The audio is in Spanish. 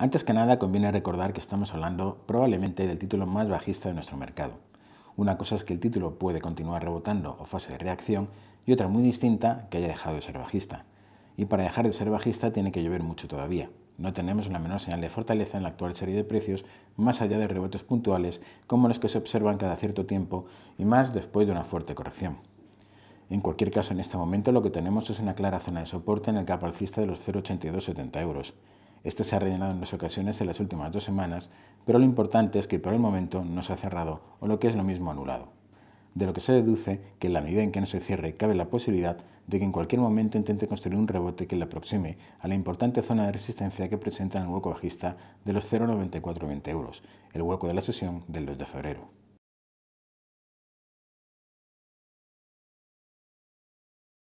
Antes que nada, conviene recordar que estamos hablando probablemente del título más bajista de nuestro mercado. Una cosa es que el título puede continuar rebotando o fase de reacción y otra muy distinta que haya dejado de ser bajista. Y para dejar de ser bajista tiene que llover mucho todavía. No tenemos la menor señal de fortaleza en la actual serie de precios, más allá de rebotes puntuales como los que se observan cada cierto tiempo y más después de una fuerte corrección. En cualquier caso, en este momento lo que tenemos es una clara zona de soporte en el capitalista alcista de los 0,8270 euros. Este se ha rellenado en dos ocasiones en las últimas dos semanas, pero lo importante es que por el momento no se ha cerrado o lo que es lo mismo anulado. De lo que se deduce que en la medida en que no se cierre cabe la posibilidad de que en cualquier momento intente construir un rebote que le aproxime a la importante zona de resistencia que presenta el hueco bajista de los 0,9420 euros, el hueco de la sesión del 2 de febrero.